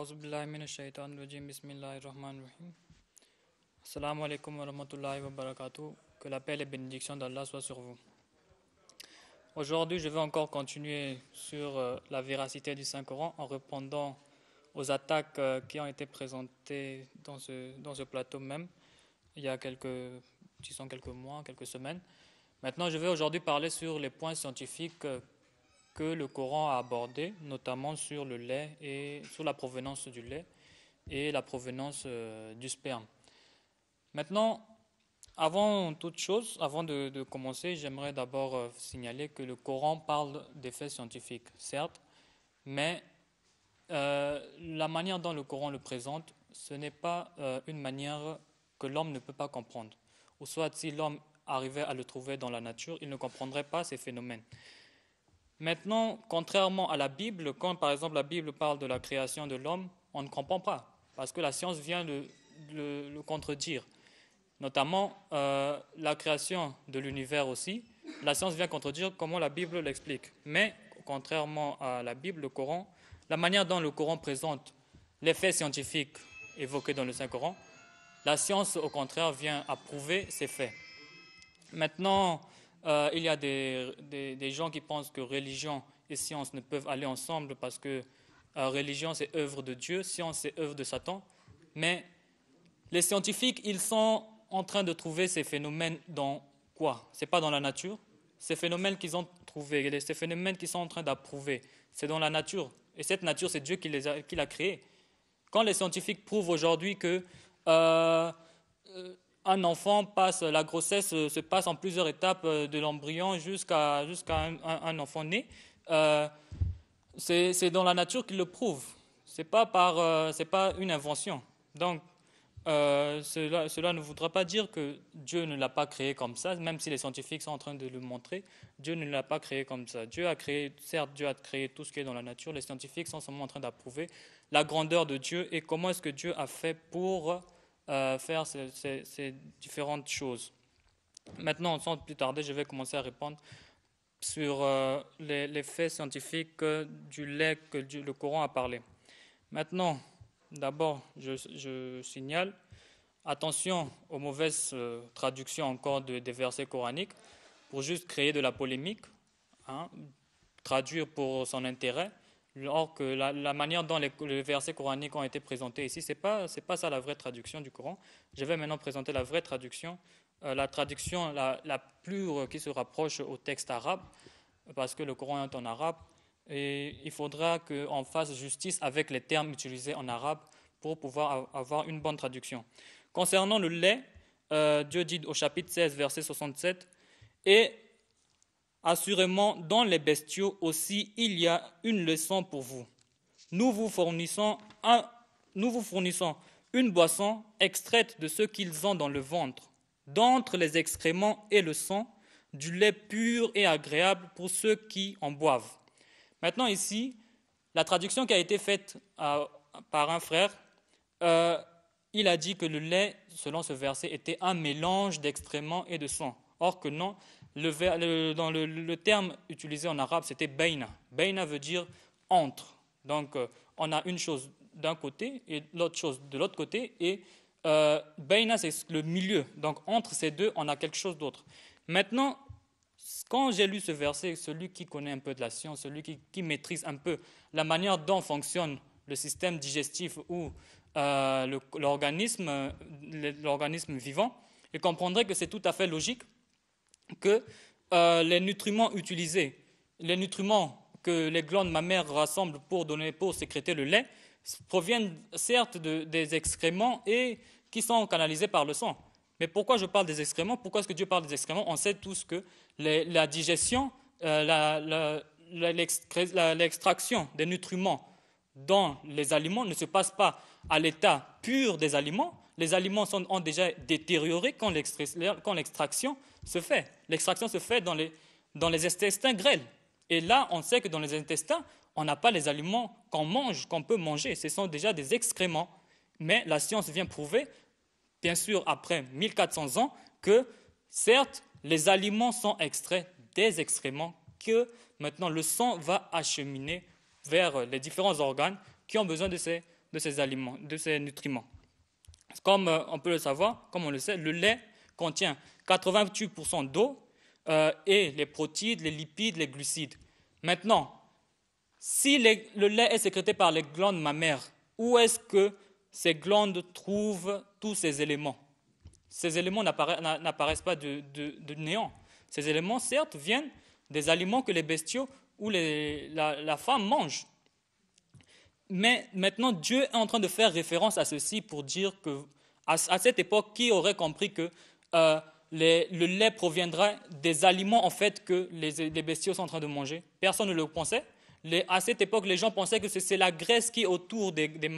Que la paix et les bénédictions d'Allah soient sur vous. Aujourd'hui, je vais encore continuer sur euh, la véracité du Saint-Coran en répondant aux attaques euh, qui ont été présentées dans ce, dans ce plateau même il y a quelques, disons quelques mois, quelques semaines. Maintenant, je vais aujourd'hui parler sur les points scientifiques euh, que le Coran a abordé, notamment sur le lait et sur la provenance du lait et la provenance euh, du sperme. Maintenant, avant toute chose, avant de, commencer, j'aimerais d'abord euh, signaler que le Coran parle des faits scientifiques, certes, mais euh, la manière dont le Coran le présente, ce n'est pas une manière que l'homme ne peut pas comprendre. Ou soit si l'homme arrivait à le trouver dans la nature, il ne comprendrait pas ces phénomènes. Maintenant, contrairement à la Bible, quand par exemple la Bible parle de la création de l'homme, on ne comprend pas, parce que la science vient le, contredire. Notamment euh, la création de l'univers aussi, la science vient contredire comment la Bible l'explique. Mais contrairement à la Bible, le Coran, la manière dont le Coran présente les faits scientifiques évoqués dans le Saint-Coran, la science, au contraire, vient approuver ces faits. Maintenant, euh, il y a des, gens qui pensent que religion et science ne peuvent aller ensemble parce que euh, religion, c'est œuvre de Dieu, science, c'est œuvre de Satan. Mais les scientifiques, ils sont en train de trouver ces phénomènes dans quoi C'est pas dans la nature. Ces phénomènes qu'ils ont trouvés, ces phénomènes qu'ils sont en train d'approuver, c'est dans la nature. Et cette nature, c'est Dieu qui l'a créée. Quand les scientifiques prouvent aujourd'hui que euh, un enfant passe, la grossesse euh, se passe en plusieurs étapes euh, de l'embryon jusqu'à jusqu'à un, enfant né. Euh, c'est dans la nature qu'il le prouve. Ce n'est pas, pas une invention. Donc, cela, cela, ne voudra pas dire que Dieu ne l'a pas créé comme ça, même si les scientifiques sont en train de le montrer. Dieu ne l'a pas créé comme ça. Dieu a créé, certes, Dieu a créé tout ce qui est dans la nature. Les scientifiques sont en train d'approuver la grandeur de Dieu et comment est-ce que Dieu a fait pour euh, faire ces, différentes choses. Maintenant, sans plus tarder, je vais commencer à répondre sur euh, les, faits scientifiques du lait que le Coran a parlé. Maintenant, d'abord, je, signale, attention aux mauvaises euh, traductions encore des versets coraniques pour juste créer de la polémique, hein, traduire pour son intérêt Or, que la, manière dont les, versets coraniques ont été présentés ici, ce n'est pas, pas ça la vraie traduction du Coran. Je vais maintenant présenter la vraie traduction, euh, la traduction la, la plus euh, qui se rapproche au texte arabe, parce que le Coran est en arabe, et il faudra qu'on fasse justice avec les termes utilisés en arabe pour pouvoir avoir une bonne traduction. Concernant le lait, euh, Dieu dit au chapitre 16, verset 67, et Assurément, dans les bestiaux aussi, il y a une leçon pour vous. Nous vous fournissons, une boisson extraite de ce qu'ils ont dans le ventre, d'entre les excréments et le sang, du lait pur et agréable pour ceux qui en boivent. Maintenant ici, la traduction qui a été faite euh, par un frère, euh, il a dit que le lait, selon ce verset, était un mélange d'excréments et de sang. Or que non, le, dans le, terme utilisé en arabe, c'était beina. Beina veut dire entre. Donc, euh, on a une chose d'un côté et l'autre chose de l'autre côté. Et euh, c'est le milieu. Donc, entre ces deux, on a quelque chose d'autre. Maintenant, quand j'ai lu ce verset, celui qui connaît un peu de la science, celui qui, maîtrise un peu la manière dont fonctionne le système digestif ou euh, euh, l'organisme vivant, il comprendrait que c'est tout à fait logique que euh, les nutriments utilisés, les nutriments que les glandes mammaires rassemblent pour donner, pour sécréter le lait, proviennent certes de, des excréments et qui sont canalisés par le sang. Mais pourquoi je parle des excréments Pourquoi est-ce que Dieu parle des excréments On sait tous que la digestion, euh, l'extraction des nutriments dans les aliments ne se passe pas à l'état pur des aliments. Les aliments sont, ont déjà détérioré quand l'extraction se fait. L'extraction se fait dans les, dans les intestins grêles. Et là, on sait que dans les intestins, on n'a pas les aliments qu'on mange, qu'on peut manger. Ce sont déjà des excréments. Mais la science vient prouver, bien sûr, après 1400 ans, que certes, les aliments sont extraits des excréments que maintenant le sang va acheminer vers les différents organes qui ont besoin de ces, de ces aliments, de ces nutriments. Comme euh, on peut le savoir, comme on le sait, le lait contient 88% d'eau euh, et les protides, les lipides, les glucides. Maintenant, si le lait est sécrété par les glandes mammaires, où est-ce que ces glandes trouvent tous ces éléments Ces éléments n'apparaissent pas de néant. Ces éléments, certes, viennent des aliments que les bestiaux où la, femme mange. Mais maintenant, Dieu est en train de faire référence à ceci pour dire que, à, cette époque, qui aurait compris que euh, le lait proviendrait des aliments en fait que les, bestiaux sont en train de manger Personne ne le pensait. à cette époque, les gens pensaient que c'est la graisse qui est autour des, des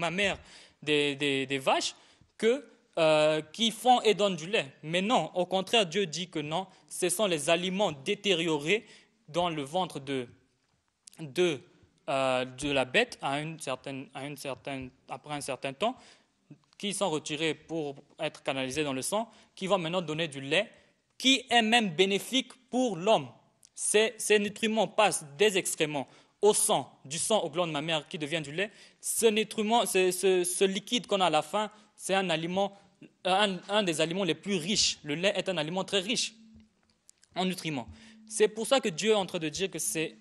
des, vaches que, euh, qui font et donnent du lait. Mais non, au contraire, Dieu dit que non, ce sont les aliments détériorés dans le ventre de, de, euh, de la bête après un certain temps, qui sont retirés pour être canalisés dans le sang, qui vont maintenant donner du lait, qui est même bénéfique pour l'homme. Ces, ces nutriments passent des excréments au sang, du sang au gland de ma mère qui devient du lait. Ce nutriment, ce, liquide qu'on a à la fin, c'est un aliment, un des aliments les plus riches. Le lait est un aliment très riche en nutriments. C'est pour ça que Dieu est en train de dire que c'est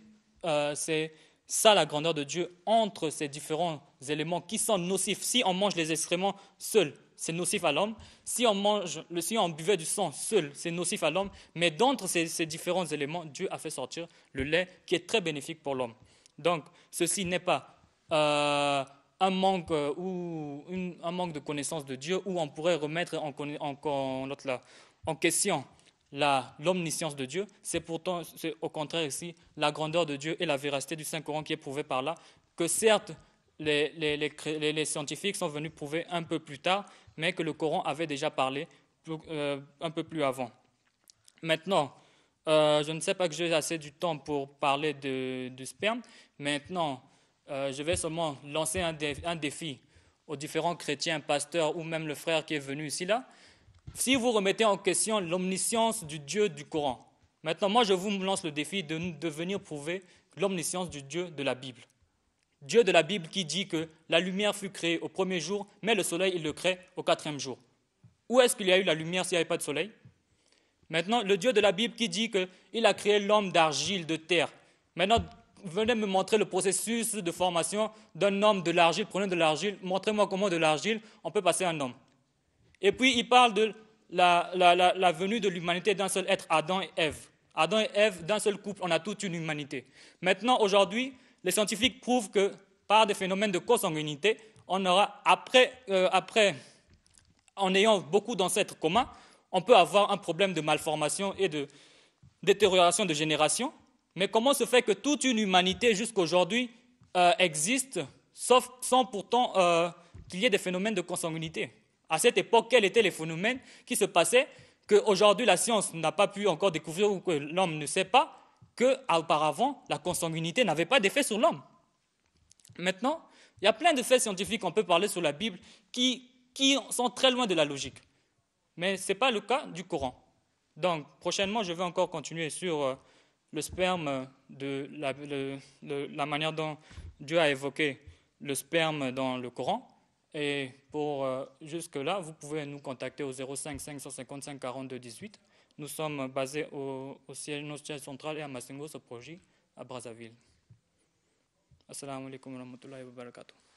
euh, c'est ça la grandeur de Dieu entre ces différents éléments qui sont nocifs. Si on mange les excréments seuls, c'est nocif à l'homme. Si on mange, si on buvait du sang seul, c'est nocif à l'homme. Mais d'entre ces, différents éléments, Dieu a fait sortir le lait qui est très bénéfique pour l'homme. Donc, ceci n'est pas euh, un manque euh, ou un manque de connaissance de Dieu où on pourrait remettre en, en question l'omniscience de Dieu, c'est pourtant au contraire ici la grandeur de Dieu et la véracité du Saint-Coran qui est prouvée par là, que certes les, scientifiques sont venus prouver un peu plus tard, mais que le Coran avait déjà parlé euh, un peu plus avant. Maintenant, euh, je ne sais pas que j'ai assez du temps pour parler de sperme. Maintenant, euh, je vais seulement lancer un, défi aux différents chrétiens, pasteurs ou même le frère qui est venu ici là. Si vous remettez en question l'omniscience du Dieu du Coran, maintenant moi je vous lance le défi de, venir prouver l'omniscience du Dieu de la Bible. Dieu de la Bible qui dit que la lumière fut créée au premier jour, mais le soleil il le crée au quatrième jour. Où est-ce qu'il y a eu la lumière s'il n'y avait pas de soleil Maintenant, le Dieu de la Bible qui dit qu'il a créé l'homme d'argile, de terre. Maintenant, venez me montrer le processus de formation d'un homme de l'argile. Prenez de l'argile, montrez-moi comment de l'argile on peut passer un homme. Et puis il parle de la, venue de l'humanité d'un seul être, Adam et Ève. Adam et Ève, d'un seul couple, on a toute une humanité. Maintenant, aujourd'hui, les scientifiques prouvent que par des phénomènes de consanguinité, on aura, après, euh, en ayant beaucoup d'ancêtres communs, on peut avoir un problème de malformation et de détérioration de génération. Mais comment se fait que toute une humanité jusqu'à aujourd'hui euh, existe, sans pourtant euh, qu'il y ait des phénomènes de consanguinité à cette époque, quels étaient les phénomènes qui se passaient qu'aujourd'hui la science n'a pas pu encore découvrir ou que l'homme ne sait pas, que auparavant la consanguinité n'avait pas d'effet sur l'homme. Maintenant, il y a plein de faits scientifiques qu'on peut parler sur la Bible qui, sont très loin de la logique. Mais ce n'est pas le cas du Coran. Donc, prochainement, je vais encore continuer sur euh, le sperme, euh, de la manière dont Dieu a évoqué le sperme dans le Coran. Et pour euh, jusque-là, vous pouvez nous contacter au 05 555 42 18. Nous sommes basés au, siège, notre siège central et à ce projet à Brazzaville. Assalamu alaikum wa rahmatullahi wa barakatuh.